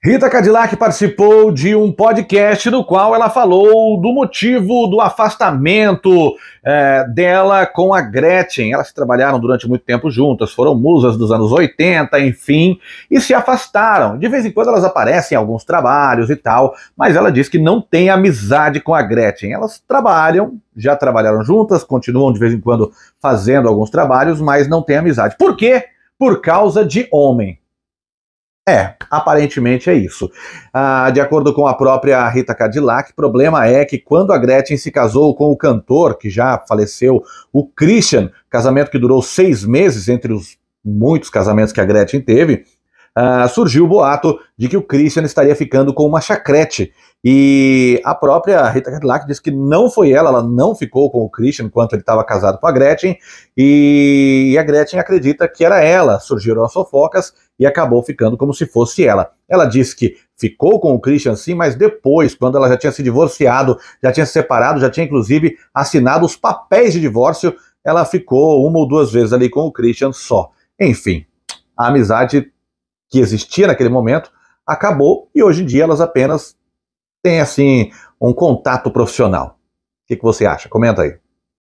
Rita Cadillac participou de um podcast no qual ela falou do motivo do afastamento é, dela com a Gretchen. Elas trabalharam durante muito tempo juntas, foram musas dos anos 80, enfim, e se afastaram. De vez em quando elas aparecem em alguns trabalhos e tal, mas ela diz que não tem amizade com a Gretchen. Elas trabalham, já trabalharam juntas, continuam de vez em quando fazendo alguns trabalhos, mas não têm amizade. Por quê? Por causa de homem. É, aparentemente é isso. Ah, de acordo com a própria Rita Cadillac, problema é que quando a Gretchen se casou com o cantor, que já faleceu, o Christian, casamento que durou seis meses entre os muitos casamentos que a Gretchen teve, ah, surgiu o boato de que o Christian estaria ficando com uma chacrete. E a própria Rita Cadillac disse que não foi ela, ela não ficou com o Christian enquanto ele estava casado com a Gretchen. E, a Gretchen acredita que era ela. Surgiram as fofocas e acabou ficando como se fosse ela. Ela disse que ficou com o Christian sim, mas depois, quando ela já tinha se divorciado, já tinha se separado, já tinha inclusive assinado os papéis de divórcio, ela ficou uma ou duas vezes ali com o Christian só. Enfim, a amizade que existia naquele momento acabou e hoje em dia elas apenas têm assim um contato profissional. O que, que você acha? Comenta aí.